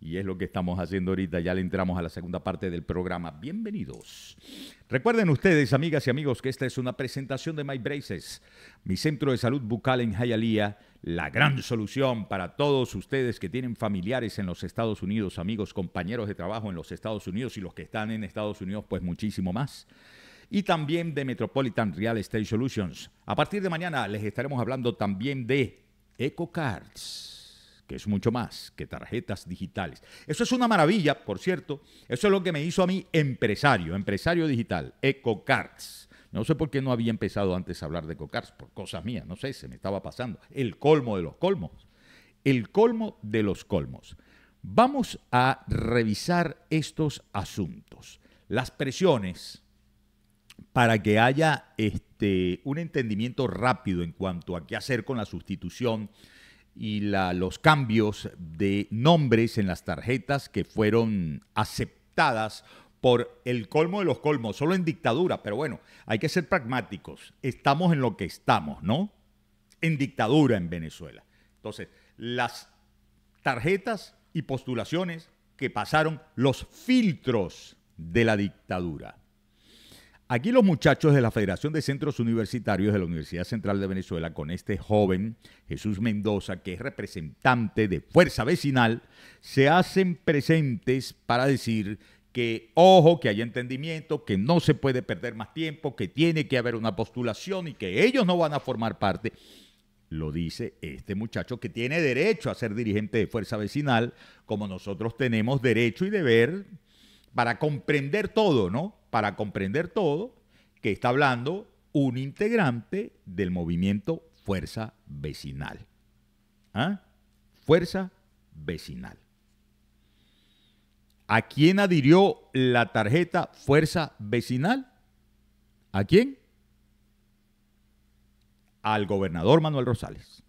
Y es lo que estamos haciendo ahorita. Ya le entramos a la segunda parte del programa. Bienvenidos. Recuerden ustedes, amigas y amigos, que esta es una presentación de My Braces, mi centro de salud bucal en Hialeah, la gran solución para todos ustedes que tienen familiares en los Estados Unidos, amigos, compañeros de trabajo en los Estados Unidos y los que están en Estados Unidos, pues muchísimo más y también de Metropolitan Real Estate Solutions. A partir de mañana les estaremos hablando también de EcoCards que es mucho más que tarjetas digitales. Eso es una maravilla, por cierto. Eso es lo que me hizo a mí empresario, empresario digital, EcoCards. No sé por qué no había empezado antes a hablar de EcoCards, por cosas mías, no sé, se me estaba pasando. El colmo de los colmos. El colmo de los colmos. Vamos a revisar estos asuntos. Las presiones para que haya este, un entendimiento rápido en cuanto a qué hacer con la sustitución y los cambios de nombres en las tarjetas que fueron aceptadas por el colmo de los colmos, solo en dictadura, pero bueno, hay que ser pragmáticos, estamos en lo que estamos, ¿no? En dictadura en Venezuela. Entonces, las tarjetas y postulaciones que pasaron los filtros de la dictadura. Aquí los muchachos de la Federación de Centros Universitarios de la Universidad Central de Venezuela, con este joven Jesús Mendoza, que es representante de Fuerza Vecinal, se hacen presentes para decir que ojo, que hay entendimiento, que no se puede perder más tiempo, que tiene que haber una postulación y que ellos no van a formar parte. Lo dice este muchacho que tiene derecho a ser dirigente de Fuerza Vecinal, como nosotros tenemos derecho y deber para comprender todo, ¿no? para comprender todo que está hablando un integrante del movimiento Fuerza Vecinal. ¿Ah? Fuerza Vecinal. ¿A quién adhirió la tarjeta Fuerza Vecinal? ¿A quién? Al gobernador Manuel Rosales.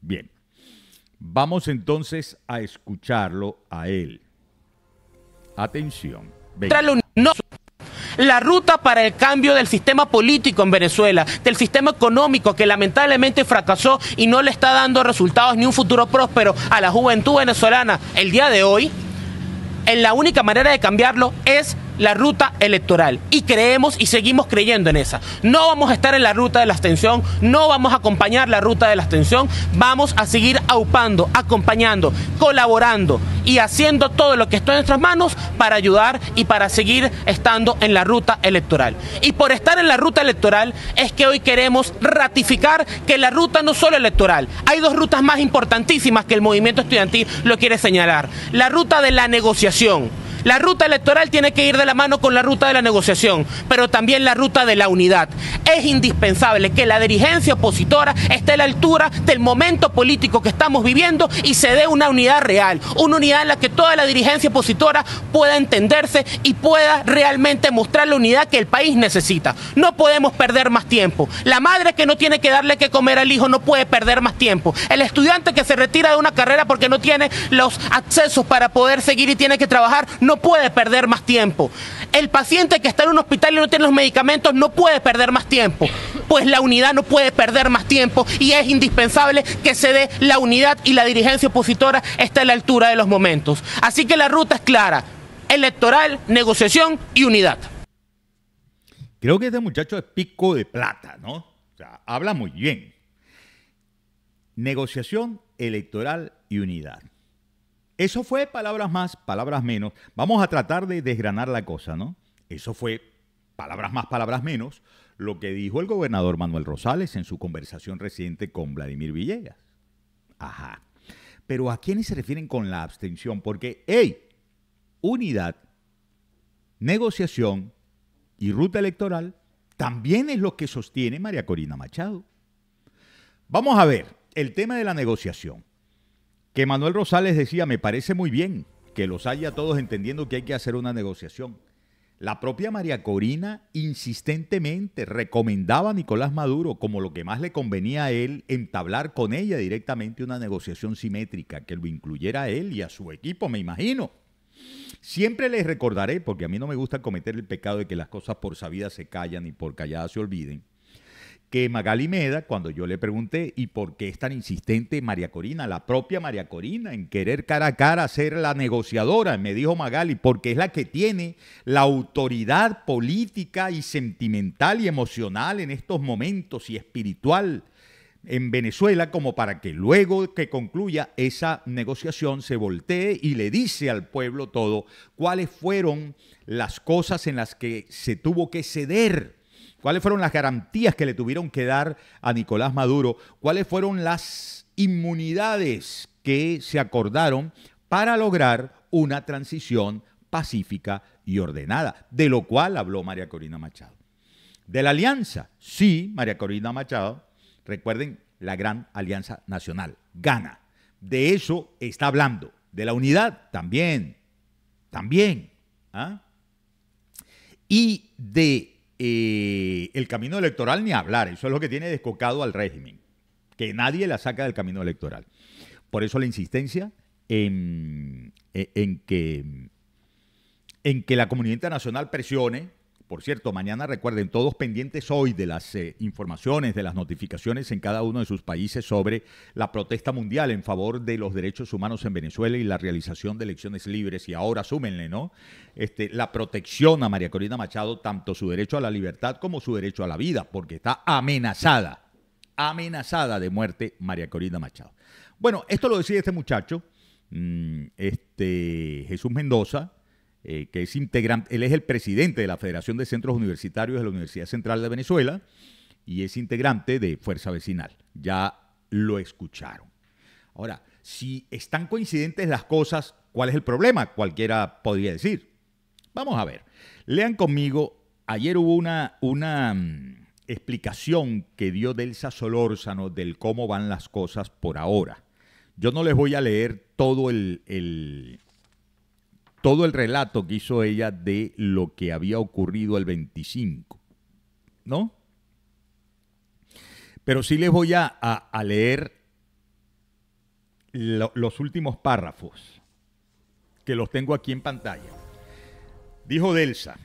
Bien, vamos entonces a escucharlo a él. Atención la ruta para el cambio del sistema político en Venezuela, del sistema económico que lamentablemente fracasó y no le está dando resultados ni un futuro próspero a la juventud venezolana el día de hoy, en la única manera de cambiarlo es la ruta electoral y creemos y seguimos creyendo en esa. No vamos a estar en la ruta de la abstención, no vamos a acompañar la ruta de la abstención, vamos a seguir aupando, acompañando, colaborando y haciendo todo lo que está en nuestras manos para ayudar y para seguir estando en la ruta electoral. Y por estar en la ruta electoral es que hoy queremos ratificar que la ruta no solo electoral, hay dos rutas más importantísimas que el movimiento estudiantil lo quiere señalar. La ruta de la negociación la ruta electoral tiene que ir de la mano con la ruta de la negociación, pero también la ruta de la unidad. Es indispensable que la dirigencia opositora esté a la altura del momento político que estamos viviendo y se dé una unidad real, una unidad en la que toda la dirigencia opositora pueda entenderse y pueda realmente mostrar la unidad que el país necesita. No podemos perder más tiempo. La madre que no tiene que darle que comer al hijo no puede perder más tiempo. El estudiante que se retira de una carrera porque no tiene los accesos para poder seguir y tiene que trabajar no puede perder más tiempo. El paciente que está en un hospital y no tiene los medicamentos no puede perder más tiempo, pues la unidad no puede perder más tiempo y es indispensable que se dé la unidad y la dirigencia opositora esté a la altura de los momentos. Así que la ruta es clara, electoral, negociación y unidad. Creo que este muchacho es pico de plata, ¿no? O sea, habla muy bien. Negociación, electoral y unidad. Eso fue palabras más, palabras menos. Vamos a tratar de desgranar la cosa, ¿no? Eso fue palabras más, palabras menos, lo que dijo el gobernador Manuel Rosales en su conversación reciente con Vladimir Villegas. Ajá. Pero ¿a quiénes se refieren con la abstención? Porque, hey, unidad, negociación y ruta electoral también es lo que sostiene María Corina Machado. Vamos a ver el tema de la negociación que Manuel Rosales decía, me parece muy bien que los haya todos entendiendo que hay que hacer una negociación. La propia María Corina insistentemente recomendaba a Nicolás Maduro como lo que más le convenía a él entablar con ella directamente una negociación simétrica que lo incluyera a él y a su equipo, me imagino. Siempre les recordaré, porque a mí no me gusta cometer el pecado de que las cosas por sabidas se callan y por calladas se olviden, que Magali Meda, cuando yo le pregunté, ¿y por qué es tan insistente María Corina, la propia María Corina, en querer cara a cara ser la negociadora? Me dijo Magali, porque es la que tiene la autoridad política y sentimental y emocional en estos momentos y espiritual en Venezuela como para que luego que concluya esa negociación se voltee y le dice al pueblo todo cuáles fueron las cosas en las que se tuvo que ceder cuáles fueron las garantías que le tuvieron que dar a Nicolás Maduro, cuáles fueron las inmunidades que se acordaron para lograr una transición pacífica y ordenada, de lo cual habló María Corina Machado. De la alianza, sí, María Corina Machado, recuerden, la gran alianza nacional, gana. De eso está hablando. De la unidad, también, también. ¿ah? Y de eh, el camino electoral ni hablar. Eso es lo que tiene descocado al régimen, que nadie la saca del camino electoral. Por eso la insistencia en, eh, en, que, en que la comunidad internacional presione por cierto, mañana recuerden, todos pendientes hoy de las eh, informaciones, de las notificaciones en cada uno de sus países sobre la protesta mundial en favor de los derechos humanos en Venezuela y la realización de elecciones libres. Y ahora súmenle, ¿no? Este, la protección a María Corina Machado, tanto su derecho a la libertad como su derecho a la vida, porque está amenazada, amenazada de muerte María Corina Machado. Bueno, esto lo decía este muchacho, mm, este, Jesús Mendoza, eh, que es integrante, él es el presidente de la Federación de Centros Universitarios de la Universidad Central de Venezuela y es integrante de Fuerza Vecinal. Ya lo escucharon. Ahora, si están coincidentes las cosas, ¿cuál es el problema? Cualquiera podría decir. Vamos a ver. Lean conmigo, ayer hubo una, una mm, explicación que dio Delsa Solórzano del cómo van las cosas por ahora. Yo no les voy a leer todo el, todo el relato que hizo ella de lo que había ocurrido el 25, ¿no? Pero sí les voy a, a, leer los últimos párrafos, que los tengo aquí en pantalla. Dijo Delsa,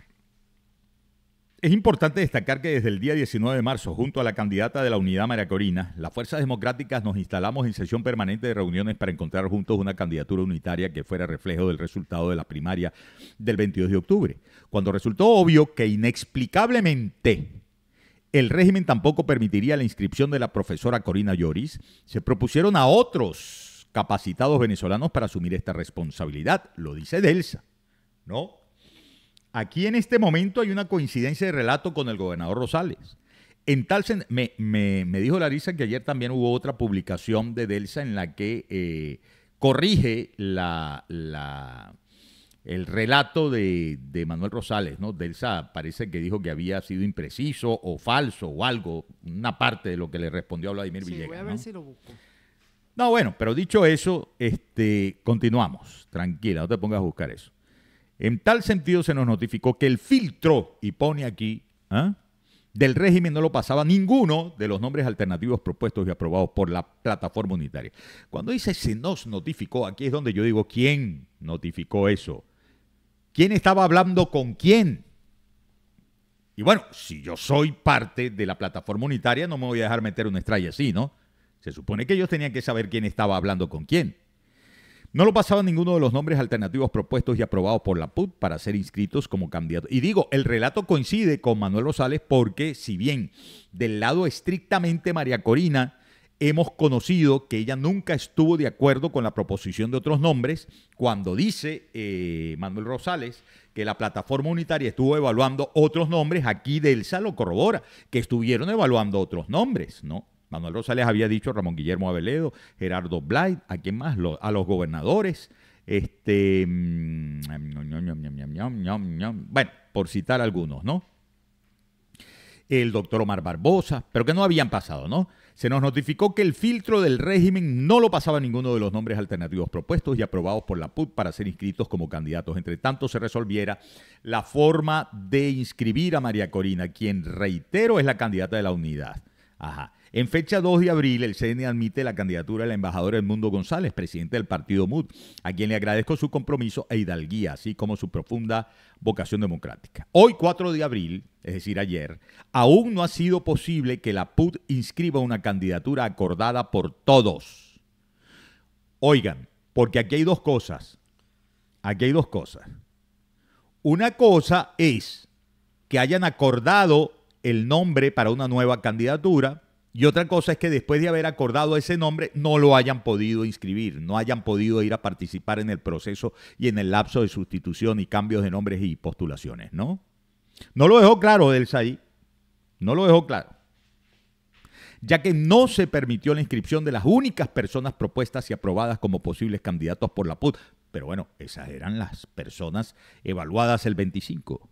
es importante destacar que desde el día 19 de marzo, junto a la candidata de la Unidad María Corina, las fuerzas democráticas nos instalamos en sesión permanente de reuniones para encontrar juntos una candidatura unitaria que fuera reflejo del resultado de la primaria del 22 de octubre, cuando resultó obvio que inexplicablemente el régimen tampoco permitiría la inscripción de la profesora Corina Lloris, se propusieron a otros capacitados venezolanos para asumir esta responsabilidad, lo dice Delsa, ¿no? Aquí en este momento hay una coincidencia de relato con el gobernador Rosales. En tal me, me, dijo Larisa que ayer también hubo otra publicación de Delsa en la que eh, corrige el relato de, Manuel Rosales, Delsa parece que dijo que había sido impreciso o falso o algo, una parte de lo que le respondió a Vladimir sí, Voy a ver si lo busco. No, bueno, pero dicho eso, este, continuamos. Tranquila, no te pongas a buscar eso. En tal sentido se nos notificó que el filtro, y pone aquí, ¿ah? del régimen no lo pasaba ninguno de los nombres alternativos propuestos y aprobados por la plataforma unitaria. Cuando dice se nos notificó, aquí es donde yo digo, ¿quién notificó eso? ¿Quién estaba hablando con quién? Y bueno, si yo soy parte de la plataforma unitaria, no me voy a dejar meter una estrella así, ¿no? Se supone que ellos tenían que saber quién estaba hablando con quién. No lo pasaba ninguno de los nombres alternativos propuestos y aprobados por la PUT para ser inscritos como candidatos. Y digo, el relato coincide con Manuel Rosales porque si bien del lado estrictamente María Corina hemos conocido que ella nunca estuvo de acuerdo con la proposición de otros nombres, cuando dice eh, Manuel Rosales que la plataforma unitaria estuvo evaluando otros nombres, aquí Delsa lo corrobora, que estuvieron evaluando otros nombres, ¿no? Manuel Rosales había dicho Ramón Guillermo Aveledo, Gerardo Blight, ¿a quién más? a los gobernadores. Este, bueno, por citar algunos, ¿no? El doctor Omar Barbosa, pero que no habían pasado, ¿no? Se nos notificó que el filtro del régimen no lo pasaba ninguno de los nombres alternativos propuestos y aprobados por la PUT para ser inscritos como candidatos. Entre tanto, se resolviera la forma de inscribir a María Corina, quien, reitero, es la candidata de la unidad. Ajá. En fecha 2 de abril, el CNE admite la candidatura del embajador Edmundo González, presidente del partido MUD, a quien le agradezco su compromiso e hidalguía, así como su profunda vocación democrática. Hoy, 4 de abril, es decir, ayer, aún no ha sido posible que la PUT inscriba una candidatura acordada por todos. Oigan, porque aquí hay dos cosas. Aquí hay dos cosas. Una cosa es que hayan acordado el nombre para una nueva candidatura y otra cosa es que después de haber acordado ese nombre, no lo hayan podido inscribir, no hayan podido ir a participar en el proceso y en el lapso de sustitución y cambios de nombres y postulaciones, ¿no? No lo dejó claro del ahí, no lo dejó claro. Ya que no se permitió la inscripción de las únicas personas propuestas y aprobadas como posibles candidatos por la PUT. Pero bueno, esas eran las personas evaluadas el 25.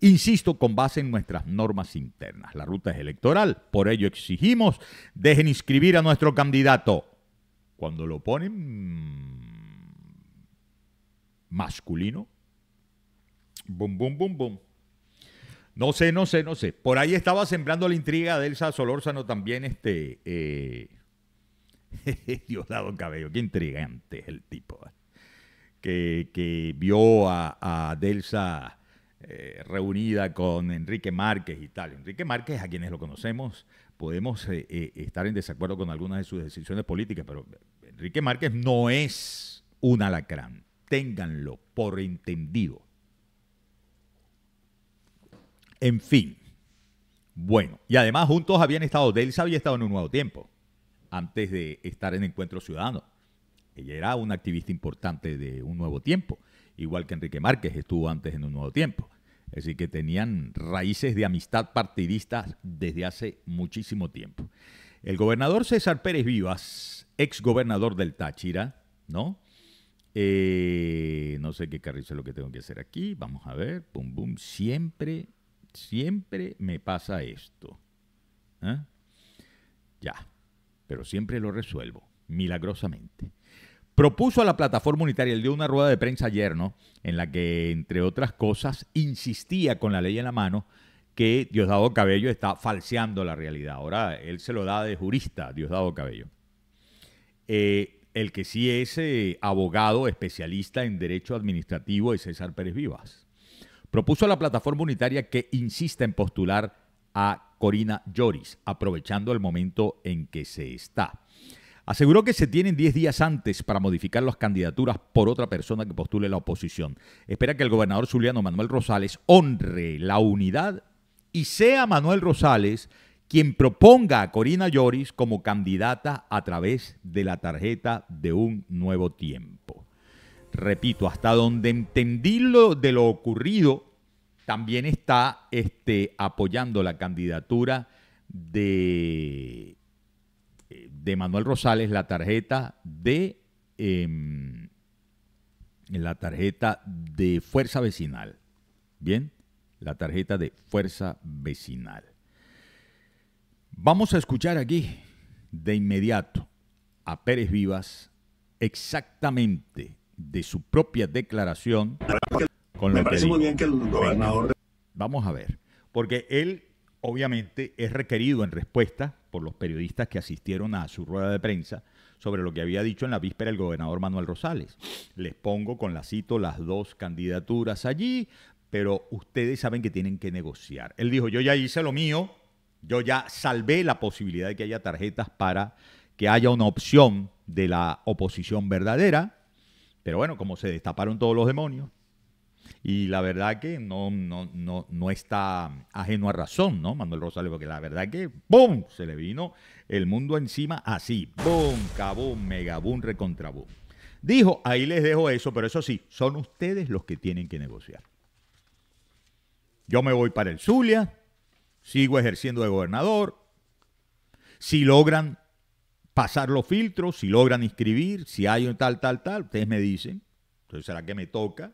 Insisto, con base en nuestras normas internas. La ruta es electoral, por ello exigimos, dejen inscribir a nuestro candidato. Cuando lo ponen mm, masculino, bum, bum, bum, bum. No sé, no sé, no sé. Por ahí estaba sembrando la intriga de Elsa Solórzano también, este... Eh, Diosdado Cabello, qué intrigante es el tipo. ¿eh? Que, vio a, a Delsa eh, reunida con Enrique Márquez y tal. Enrique Márquez, a quienes lo conocemos, podemos eh, eh, estar en desacuerdo con algunas de sus decisiones políticas, pero Enrique Márquez no es un alacrán. Ténganlo por entendido. En fin. Bueno, y además juntos habían estado, Delsa había estado en un nuevo tiempo, antes de estar en Encuentro Ciudadano. Ella era una activista importante de un nuevo tiempo, igual que Enrique Márquez estuvo antes en un nuevo tiempo. Es decir, que tenían raíces de amistad partidista desde hace muchísimo tiempo. El gobernador César Pérez Vivas, ex gobernador del Táchira, ¿no? Eh, no sé qué carrizo es lo que tengo que hacer aquí. Vamos a ver. Pum, pum. Siempre, siempre me pasa esto. ¿eh? Ya. Pero siempre lo resuelvo, milagrosamente propuso a la plataforma unitaria, él dio una rueda de prensa ayer, ¿no? En la que, entre otras cosas, insistía con la ley en la mano que Diosdado Cabello está falseando la realidad. Ahora él se lo da de jurista, Diosdado Cabello. Eh, el que sí es eh, abogado especialista en derecho administrativo es César Pérez Vivas. Propuso a la plataforma unitaria que insista en postular a Corina Lloris, aprovechando el momento en que se está. Aseguró que se tienen 10 días antes para modificar las candidaturas por otra persona que postule la oposición. Espera que el gobernador Zuliano Manuel Rosales honre la unidad y sea Manuel Rosales quien proponga a Corina Lloris como candidata a través de la tarjeta de un nuevo tiempo. Repito, hasta donde entendí lo de lo ocurrido, también está este, apoyando la candidatura de de Manuel Rosales la tarjeta de em, la tarjeta de fuerza vecinal. Bien, la tarjeta de fuerza vecinal. Vamos a escuchar aquí de inmediato a Pérez Vivas exactamente de su propia declaración. Con el gobernador. Vamos a ver, porque él obviamente es requerido en respuesta por los periodistas que asistieron a su rueda de prensa sobre lo que había dicho en la víspera el gobernador Manuel Rosales. Les pongo con la cito las dos candidaturas allí, pero ustedes saben que tienen que negociar. Él dijo, yo ya hice lo mío, yo ya salvé la posibilidad de que haya tarjetas para que haya una opción de la oposición verdadera, pero bueno, como se destaparon todos los demonios, y la verdad que no, no, no, no está ajeno a razón, ¿no, Manuel Rosales? Porque la verdad que ¡boom! Se le vino el mundo encima así. ¡Bum! Cabum, megaboom, recontraboom. Dijo, ahí les dejo eso, pero eso sí, son ustedes los que tienen que negociar. Yo me voy para el Zulia, sigo ejerciendo de gobernador. Si logran pasar los filtros, si logran inscribir, si hay un tal, tal, tal, ustedes me dicen. Entonces, ¿será que me toca?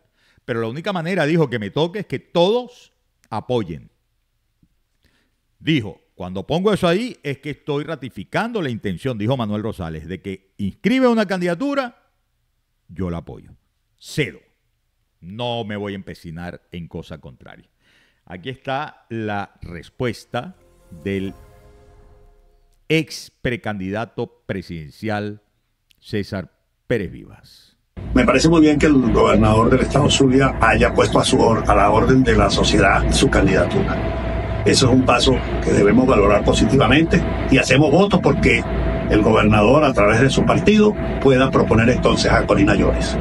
Pero la única manera, dijo, que me toque es que todos apoyen. Dijo, cuando pongo eso ahí es que estoy ratificando la intención, dijo Manuel Rosales, de que inscribe una candidatura, yo la apoyo. Cedo. No me voy a empecinar en cosa contraria. Aquí está la respuesta del ex precandidato presidencial César Pérez Vivas. Me parece muy bien que el gobernador del estado Zulia haya puesto a, su a la orden de la sociedad su candidatura. Eso es un paso que debemos valorar positivamente y hacemos votos porque el gobernador a través de su partido pueda proponer entonces a Corina Llores.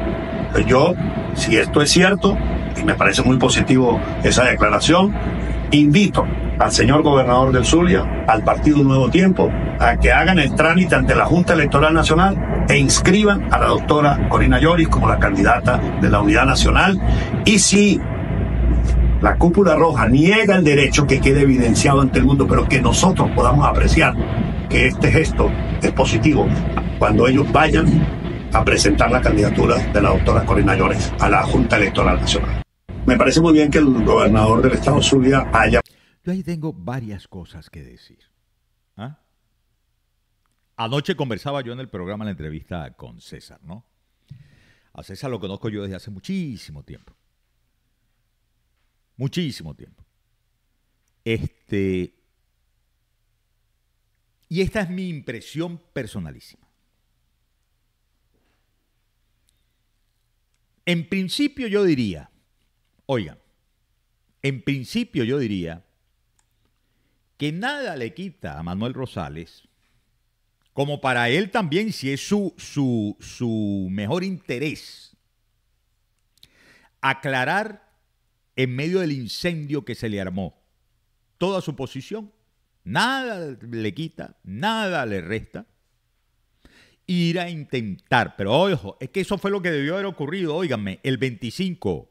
Pues yo, si esto es cierto, y me parece muy positivo esa declaración, invito al señor gobernador del Zulia, al Partido Nuevo Tiempo, a que hagan el trámite ante la Junta Electoral Nacional e inscriban a la doctora Corina Lloris como la candidata de la Unidad Nacional. Y si la cúpula roja niega el derecho que quede evidenciado ante el mundo, pero que nosotros podamos apreciar que este gesto es positivo cuando ellos vayan a presentar la candidatura de la doctora Corina Llores a la Junta Electoral Nacional. Me parece muy bien que el gobernador del Estado Zulia haya yo ahí tengo varias cosas que decir. ¿Ah? Anoche conversaba yo en el programa la entrevista con César, ¿no? A César lo conozco yo desde hace muchísimo tiempo. Muchísimo tiempo. Este. Y esta es mi impresión personalísima. En principio yo diría, oigan, en principio yo diría que nada le quita a Manuel Rosales, como para él también, si es su, su, su mejor interés, aclarar en medio del incendio que se le armó toda su posición. Nada le quita, nada le resta. Ir a intentar, pero ojo, es que eso fue lo que debió haber ocurrido, óiganme, el 25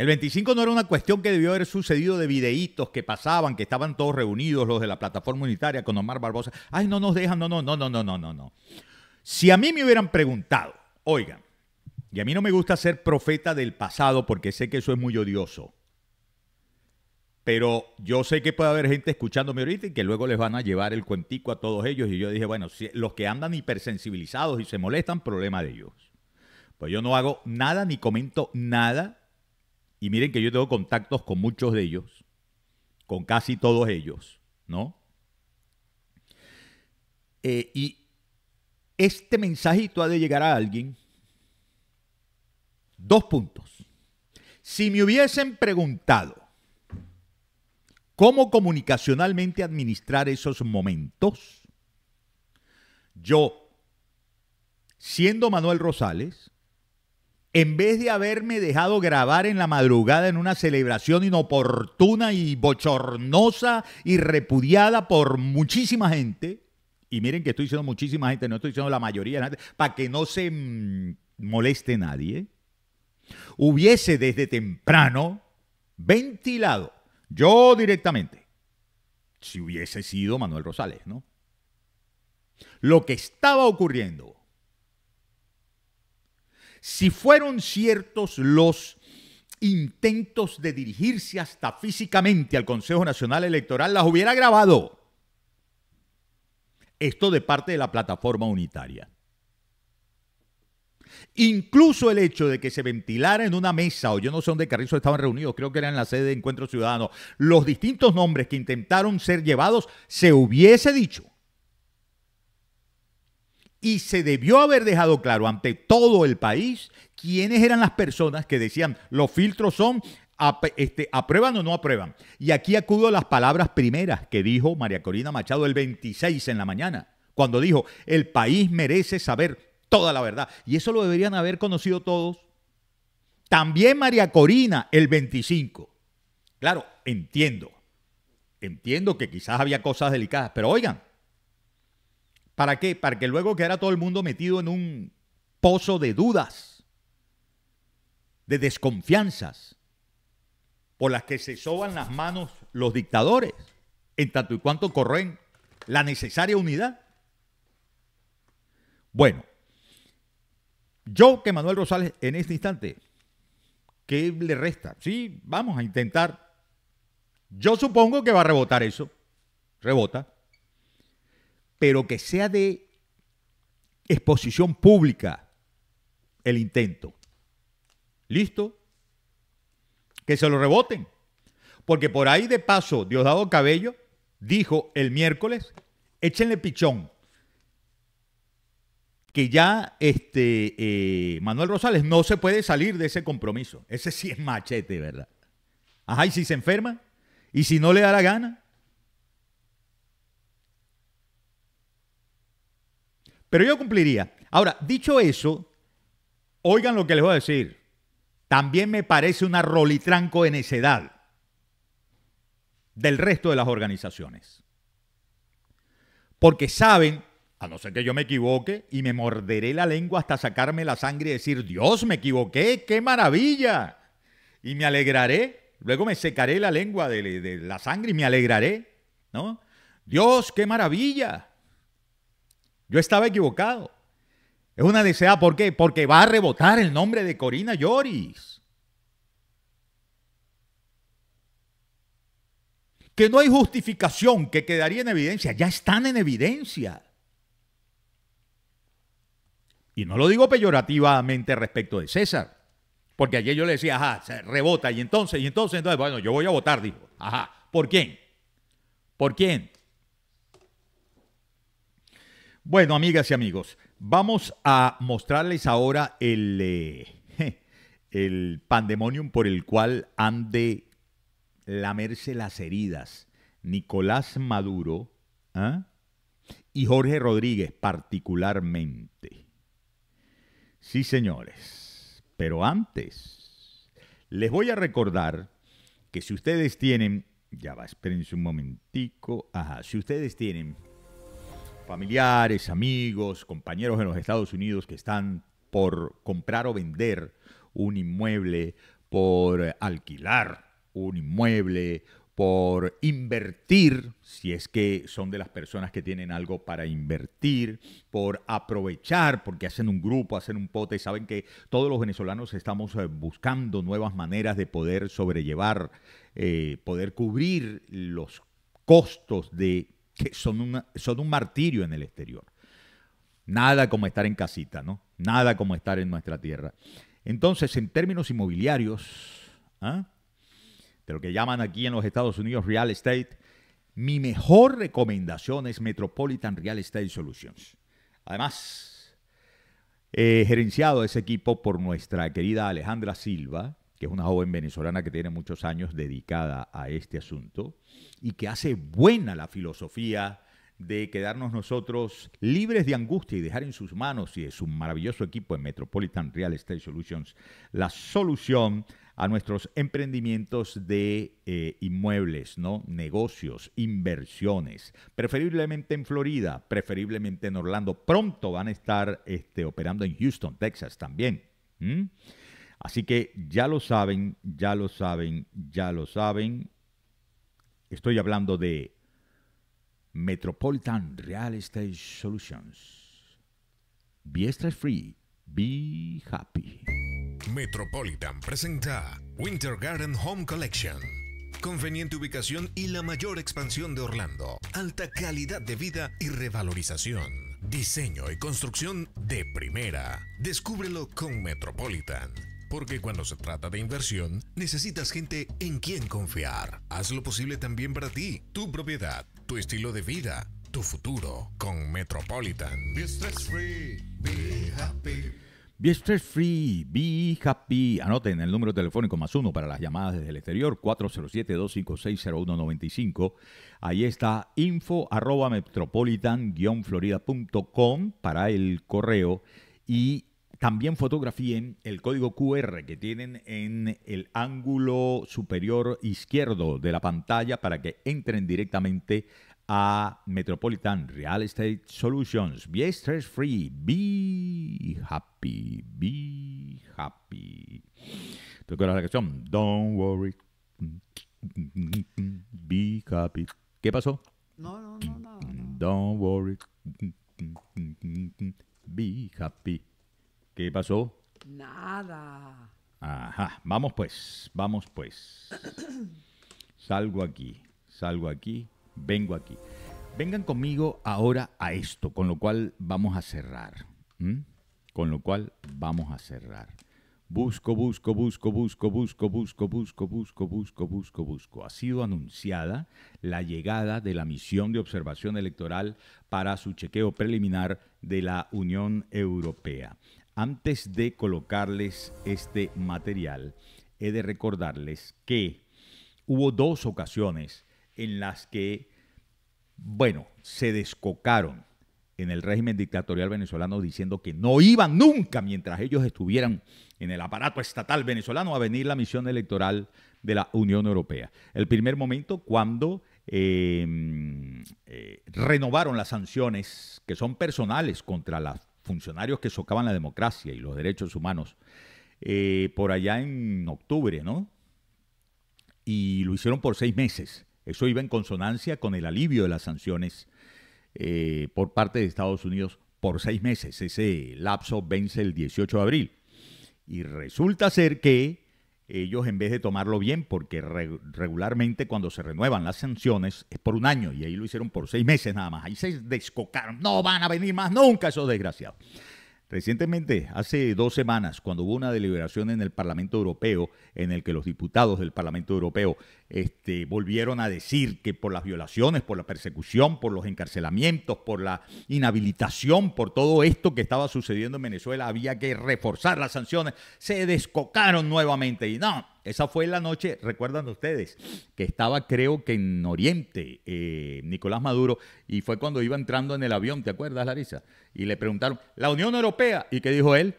el 25 no era una cuestión que debió haber sucedido de videitos que pasaban, que estaban todos reunidos los de la plataforma unitaria con Omar Barbosa. Ay, no nos dejan, no, no, no, no, no, no, no, no. Si a mí me hubieran preguntado, oigan, y a mí no me gusta ser profeta del pasado porque sé que eso es muy odioso. Pero yo sé que puede haber gente escuchándome ahorita y que luego les van a llevar el cuentico a todos ellos. Y yo dije, bueno, los que andan hipersensibilizados y se molestan, problema de ellos. Pues yo no hago nada ni comento nada y miren que yo tengo contactos con muchos de ellos, con casi todos ellos, ¿no? Eh, y este mensajito ha de llegar a alguien. Dos puntos. Si me hubiesen preguntado cómo comunicacionalmente administrar esos momentos, yo, siendo Manuel Rosales, en vez de haberme dejado grabar en la madrugada en una celebración inoportuna y bochornosa y repudiada por muchísima gente, y miren que estoy diciendo muchísima gente, no estoy diciendo la mayoría gente, para que no se mm, moleste nadie, hubiese desde temprano ventilado, yo directamente, si hubiese sido Manuel Rosales, ¿no? Lo que estaba ocurriendo si fueron ciertos los intentos de dirigirse hasta físicamente al Consejo Nacional Electoral, las hubiera grabado. Esto de parte de la plataforma unitaria. Incluso el hecho de que se ventilara en una mesa, o yo no sé dónde Carrizo estaban reunidos, creo que era en la sede de Encuentro Ciudadano, los distintos nombres que intentaron ser llevados, se hubiese dicho. Y se debió haber dejado claro ante todo el país quiénes eran las personas que decían los filtros son este, aprueban o no aprueban. Y aquí acudo a las palabras primeras que dijo María Corina Machado el 26 en la mañana, cuando dijo, el país merece saber toda la verdad. Y eso lo deberían haber conocido todos. También María Corina el 25. Claro, entiendo. Entiendo que quizás había cosas delicadas, pero oigan, ¿Para qué? Para que luego quedara todo el mundo metido en un pozo de dudas, de desconfianzas, por las que se soban las manos los dictadores, en tanto y cuanto corren la necesaria unidad. Bueno, yo que Manuel Rosales en este instante, ¿qué le resta? Sí, vamos a intentar. Yo supongo que va a rebotar eso. Rebota pero que sea de exposición pública el intento. ¿Listo? Que se lo reboten. Porque por ahí de paso, Diosdado Cabello dijo el miércoles, échenle pichón, que ya este, eh, Manuel Rosales no se puede salir de ese compromiso. Ese sí es machete, ¿verdad? Ajá, y si se enferma, y si no le da la gana, Pero yo cumpliría. Ahora, dicho eso, oigan lo que les voy a decir. También me parece una rolitranco en necedad del resto de las organizaciones. Porque saben, a no ser que yo me equivoque, y me morderé la lengua hasta sacarme la sangre y decir, Dios, me equivoqué, qué maravilla. Y me alegraré, luego me secaré la lengua de, de la sangre y me alegraré, ¿no? Dios, qué maravilla. Yo estaba equivocado. Es una desea, ¿por qué? Porque va a rebotar el nombre de Corina Lloris. Que no hay justificación, que quedaría en evidencia. Ya están en evidencia. Y no lo digo peyorativamente respecto de César. Porque ayer yo le decía, ajá, se rebota, y entonces, y entonces, entonces, bueno, yo voy a votar, dijo. Ajá, ¿por quién? ¿Por quién? Bueno, amigas y amigos, vamos a mostrarles ahora el, eh, el pandemonium por el cual han de lamerse las heridas Nicolás Maduro ¿ah? y Jorge Rodríguez particularmente. Sí, señores, pero antes les voy a recordar que si ustedes tienen, ya va, espérense un momentico, ajá, si ustedes tienen familiares, amigos, compañeros en los Estados Unidos que están por comprar o vender un inmueble, por alquilar un inmueble, por invertir, si es que son de las personas que tienen algo para invertir, por aprovechar, porque hacen un grupo, hacen un pote, y saben que todos los venezolanos estamos eh, buscando nuevas maneras de poder sobrellevar, eh, poder cubrir los costos de que son, son un martirio en el exterior. Nada como estar en casita, ¿no? Nada como estar en nuestra tierra. Entonces, en términos inmobiliarios, ¿ah? de lo que llaman aquí en los Estados Unidos real estate, mi mejor recomendación es Metropolitan Real Estate Solutions. Además, he gerenciado ese equipo por nuestra querida Alejandra Silva, que es una joven venezolana que tiene muchos años dedicada a este asunto y que hace buena la filosofía de quedarnos nosotros libres de angustia y dejar en sus manos y de su maravilloso equipo en Metropolitan Real Estate Solutions la solución a nuestros emprendimientos de eh, inmuebles, ¿no? negocios, inversiones, preferiblemente en Florida, preferiblemente en Orlando. Pronto van a estar este, operando en Houston, Texas también. Así que ya lo saben, ya lo saben, ya lo saben. Estoy hablando de Metropolitan Real Estate Solutions. Be free, be happy. Metropolitan presenta Winter Garden Home Collection. Conveniente ubicación y la mayor expansión de Orlando. Alta calidad de vida y revalorización. Diseño y construcción de primera. Descúbrelo con Metropolitan porque cuando se trata de inversión, necesitas gente en quien confiar. Haz lo posible también para ti, tu propiedad, tu estilo de vida, tu futuro con Metropolitan. Be stress free, be happy. Be stress free, be happy. Anoten el número telefónico más uno para las llamadas desde el exterior, 407-256-0195. Ahí está info arroba metropolitan-florida.com para el correo y también fotografíen el código QR que tienen en el ángulo superior izquierdo de la pantalla para que entren directamente a Metropolitan Real Estate Solutions. Be stress free, be happy, be happy. la canción? Don't worry, be happy. ¿Qué pasó? no, no, no. no. Don't worry, be happy. ¿Qué pasó? Nada. Ajá, vamos pues, vamos pues. Salgo aquí, salgo aquí, vengo aquí. Vengan conmigo ahora a esto, con lo cual vamos a cerrar. Con lo cual vamos a cerrar. Busco, busco, busco, busco, busco, busco, busco, busco, busco, busco, busco. Ha sido anunciada la llegada de la misión de observación electoral para su chequeo preliminar de la Unión Europea. Antes de colocarles este material, he de recordarles que hubo dos ocasiones en las que, bueno, se descocaron en el régimen dictatorial venezolano diciendo que no iban nunca, mientras ellos estuvieran en el aparato estatal venezolano, a venir la misión electoral de la Unión Europea. El primer momento cuando em, eh, renovaron las sanciones que son personales contra las funcionarios que socaban la democracia y los derechos humanos eh, por allá en octubre, ¿no? Y lo hicieron por seis meses. Eso iba en consonancia con el alivio de las sanciones eh, por parte de Estados Unidos por seis meses. Ese lapso vence el 18 de abril. Y resulta ser que ellos en vez de tomarlo bien, porque regularmente cuando se renuevan las sanciones es por un año y ahí lo hicieron por seis meses nada más, ahí se descocaron, no van a venir más nunca esos desgraciados. Recientemente, hace dos semanas, cuando hubo una deliberación en el Parlamento Europeo, en el que los diputados del Parlamento Europeo este, volvieron a decir que por las violaciones, por la persecución, por los encarcelamientos, por la inhabilitación, por todo esto que estaba sucediendo en Venezuela, había que reforzar las sanciones, se descocaron nuevamente y no, esa fue la noche, recuerdan ustedes, que estaba creo que en Oriente eh, Nicolás Maduro y fue cuando iba entrando en el avión, ¿te acuerdas, Larisa? Y le preguntaron, ¿la Unión Europea? ¿Y qué dijo él?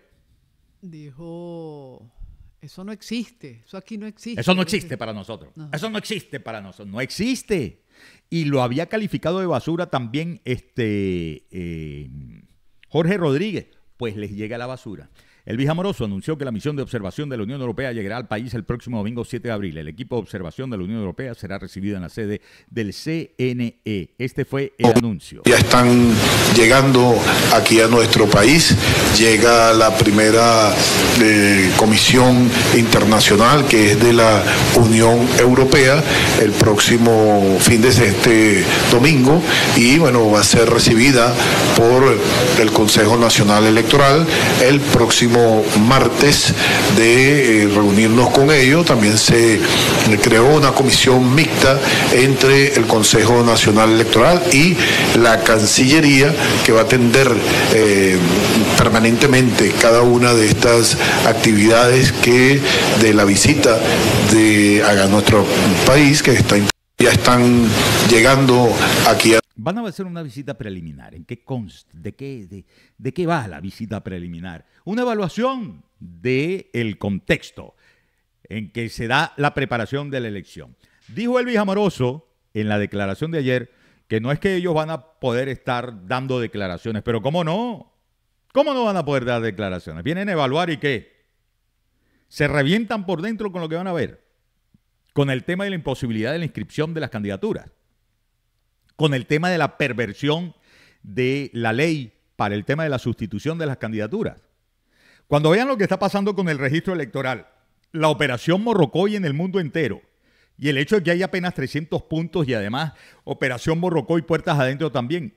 Dijo, eso no existe, eso aquí no existe. Eso no existe para nosotros, eso no existe para nosotros, no existe. Y lo había calificado de basura también este, eh, Jorge Rodríguez, pues les llega la basura. El Amoroso anunció que la misión de observación de la Unión Europea llegará al país el próximo domingo 7 de abril. El equipo de observación de la Unión Europea será recibido en la sede del CNE. Este fue el anuncio. Ya están llegando aquí a nuestro país. Llega la primera eh, comisión internacional que es de la Unión Europea el próximo fin de este domingo y bueno, va a ser recibida por el Consejo Nacional Electoral el próximo martes de eh, reunirnos con ellos. También se eh, creó una comisión mixta entre el Consejo Nacional Electoral y la Cancillería que va a atender eh, permanentemente cada una de estas actividades que de la visita de a nuestro país que está ya están llegando aquí. Van a hacer una visita preliminar. ¿En qué ¿De qué, de, qué va la visita preliminar? Una evaluación del el contexto en que se da la preparación de la elección. Dijo Elvis Amoroso en la declaración de ayer que no es que ellos van a poder estar dando declaraciones, pero ¿cómo no? ¿Cómo no van a poder dar declaraciones? Vienen a evaluar y qué? Se revientan por dentro con lo que van a ver con el tema de la imposibilidad de la inscripción de las candidaturas, con el tema de la perversión de la ley para el tema de la sustitución de las candidaturas. Cuando vean lo que está pasando con el registro electoral, la operación Morrocoy en el mundo entero, y el hecho de que hay apenas 300 puntos y además operación Morrocoy puertas adentro también,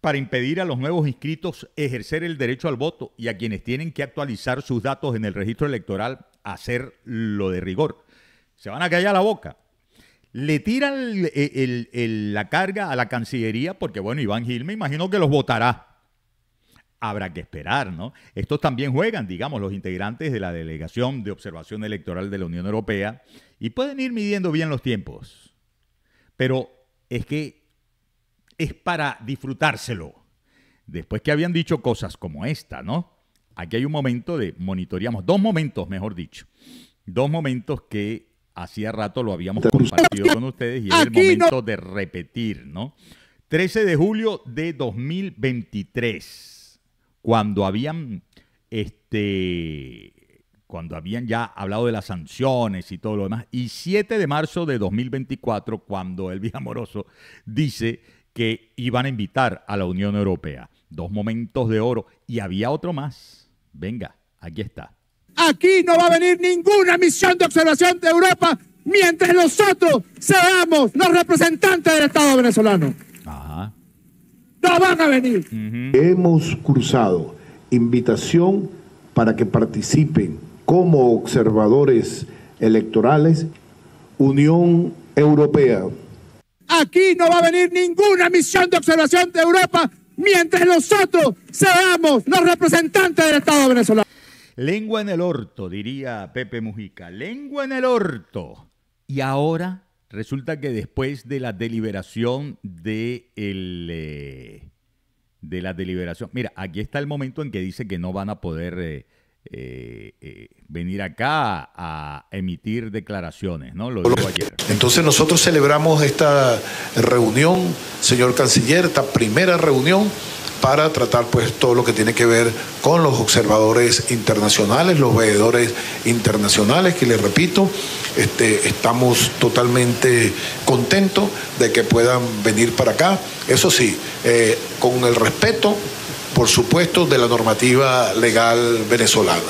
para impedir a los nuevos inscritos ejercer el derecho al voto y a quienes tienen que actualizar sus datos en el registro electoral, hacerlo de rigor se van a callar la boca. Le tiran la carga a la Cancillería porque, bueno, Iván Gil me imagino que los votará. Habrá que esperar, ¿no? Estos también juegan, digamos, los integrantes de la Delegación de Observación Electoral de la Unión Europea y pueden ir midiendo bien los tiempos. Pero es que es para disfrutárselo. Después que habían dicho cosas como esta, ¿no? Aquí hay un momento de monitoreamos, dos momentos, mejor dicho, dos momentos que hacía rato lo habíamos compartido con ustedes y es el momento de repetir, ¿no? 13 de julio de 2023, cuando habían, este, cuando habían ya hablado de las sanciones y todo lo demás, y 7 de marzo de 2024, cuando Elvis Amoroso dice que iban a invitar a la Unión Europea. Dos momentos de oro y había otro más. Venga, aquí está. Aquí no va a venir ninguna misión de observación de Europa mientras nosotros seamos los representantes del Estado venezolano. No van a venir. Hemos cruzado invitación para que participen como observadores electorales Unión Europea. Aquí no va a venir ninguna misión de observación de Europa mientras nosotros seamos los representantes del Estado venezolano. Lengua en el orto, diría Pepe Mujica. Lengua en el orto. Y ahora resulta que después de la deliberación de eh, de la deliberación, mira, aquí está el momento en que dice que no van a poder eh, eh, venir acá a emitir declaraciones, ¿no? Entonces nosotros celebramos esta reunión, señor canciller, esta primera reunión para tratar pues todo lo que tiene que ver con los observadores internacionales, los veedores internacionales, que les repito, este, estamos totalmente contentos de que puedan venir para acá. Eso sí, eh, con el respeto por supuesto, de la normativa legal venezolana.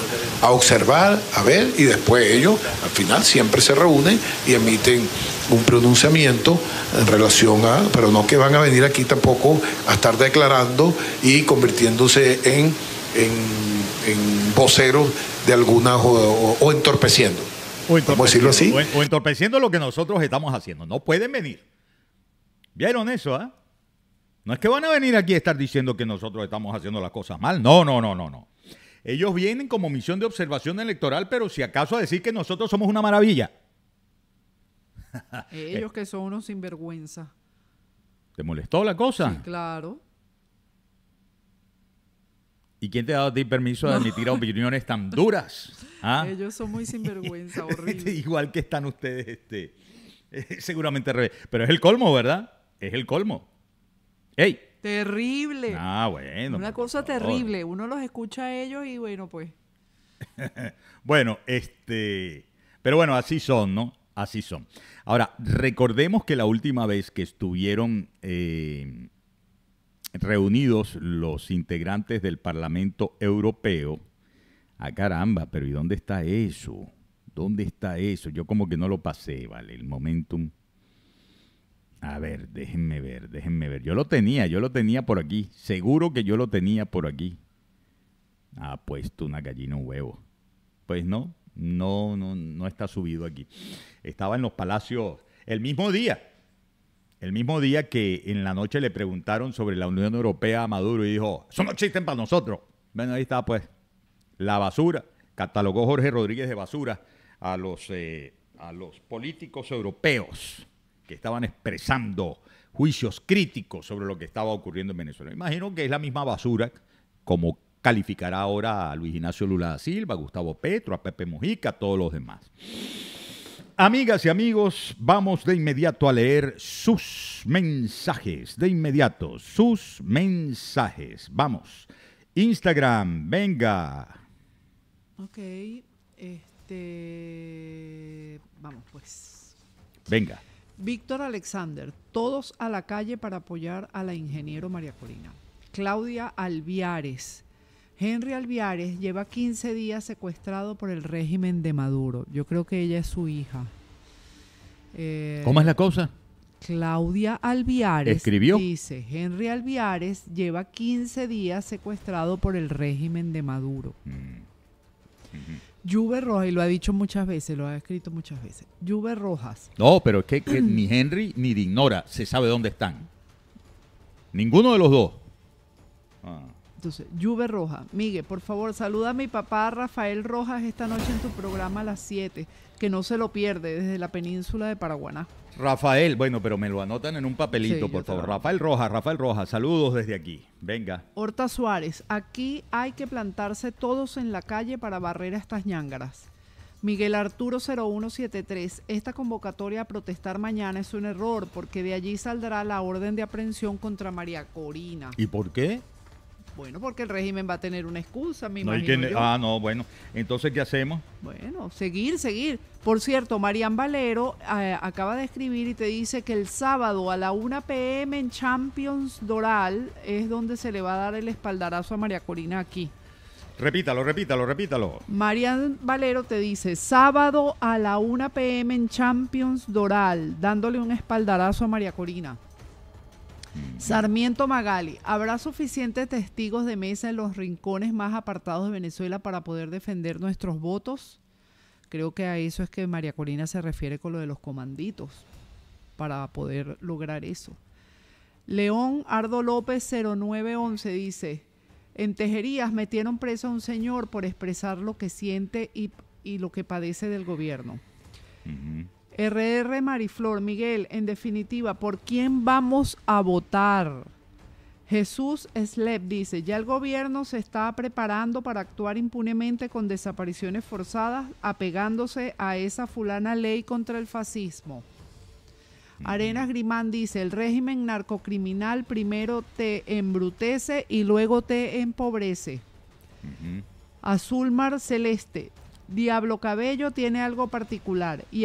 A observar, a ver, y después ellos al final siempre se reúnen y emiten un pronunciamiento en relación a, pero no que van a venir aquí tampoco a estar declarando y convirtiéndose en, en, voceros de alguna o, entorpeciendo. ¿cómo decirlo así? O, entorpeciendo lo que nosotros estamos haciendo. No pueden venir. ¿Vieron eso, ah? No es que van a venir aquí a estar diciendo que nosotros estamos haciendo las cosas mal. No, no, no, no, no. Ellos vienen como misión de observación electoral, pero si acaso a decir que nosotros somos una maravilla. Ellos que son unos sinvergüenza. ¿Te molestó la cosa? Sí, claro. ¿Y quién te ha dado a ti permiso de admitir opiniones tan duras? ¿Ah? Ellos son muy sinvergüenza, horrible. Igual que están ustedes, este, eh, seguramente al Pero es el colmo, ¿verdad? Es el colmo. ¡Ey! Terrible. Ah, bueno. Una cosa terrible. Uno los escucha a ellos y bueno, pues. bueno, este. Pero bueno, así son, ¿no? Así son. Ahora, recordemos que la última vez que estuvieron eh, reunidos los integrantes del Parlamento Europeo. Ah, caramba, pero ¿y dónde está eso? ¿Dónde está eso? Yo como que no lo pasé, ¿vale? El momentum a ver, déjenme ver, déjenme ver. Yo lo tenía, yo lo tenía por aquí. Seguro que yo lo tenía por aquí. Ha puesto una gallina un huevo. Pues no, no, no, no está subido aquí. Estaba en los palacios el mismo día. El mismo día que en la noche le preguntaron sobre la Unión Europea a Maduro y dijo, eso no existe para nosotros. Bueno, ahí está pues la basura. Catalogó Jorge Rodríguez de basura a los, eh, a los políticos europeos que estaban expresando juicios críticos sobre lo que estaba ocurriendo en Venezuela. Imagino que es la misma basura como calificará ahora a Luis Ignacio Lula da Silva, a Gustavo Petro, a Pepe Mujica, a todos los demás. Amigas y amigos, vamos de inmediato a leer sus mensajes, de inmediato, sus mensajes. Vamos. Instagram, venga. Ok, este... Vamos pues. Venga. Víctor Alexander, todos a la calle para apoyar a la ingeniero María Corina. Claudia Alviares. Henry Alviares lleva 15 días secuestrado por el régimen de Maduro. Yo creo que ella es su hija. Eh, ¿Cómo es la cosa? Claudia Alviares ¿Escribió? dice, Henry Alviares lleva 15 días secuestrado por el régimen de Maduro. Mm. Juve Rojas, y lo ha dicho muchas veces, lo ha escrito muchas veces. Juve Rojas. No, pero es que, ni Henry ni Dignora se sabe dónde están. Ninguno de los dos. Ah. Entonces, lluve Roja, Miguel, por favor, saluda a mi papá Rafael Rojas esta noche en tu programa a las 7, que no se lo pierde desde la península de Paraguaná. Rafael, bueno, pero me lo anotan en un papelito, por favor. Rafael Rojas, Rafael Rojas, saludos desde aquí. Venga. Horta Suárez, aquí hay que plantarse todos en la calle para barrer a estas ñangaras. Miguel Arturo 0173, esta convocatoria a protestar mañana es un error porque de allí saldrá la orden de aprehensión contra María Corina. ¿Y por qué? Bueno, porque el régimen va a tener una excusa, mi no Ah, no, bueno. Entonces, ¿qué hacemos? Bueno, seguir, seguir. Por cierto, Marian Valero eh, acaba de escribir y te dice que el sábado a la 1 p.m. en Champions Doral es donde se le va a dar el espaldarazo a María Corina aquí. Repítalo, repítalo, repítalo. Marian Valero te dice, sábado a la 1 pm en Champions Doral, dándole un espaldarazo a María Corina. Sarmiento Magali, ¿habrá suficientes testigos de mesa en los rincones más apartados de Venezuela para poder defender nuestros votos? Creo que a eso es que María Corina se refiere con lo de los comanditos, para poder lograr eso. León Ardo López 0911 dice, en Tejerías metieron preso a un señor por expresar lo que siente y, lo que padece del gobierno. RR Mariflor, Miguel, en definitiva, ¿por quién vamos a votar? Jesús Slep dice, ya el gobierno se está preparando para actuar impunemente con desapariciones forzadas, apegándose a esa fulana ley contra el fascismo. Arena Grimán dice, el régimen narcocriminal primero te embrutece y luego te empobrece. Azul Mar Celeste, Diablo Cabello tiene algo particular y es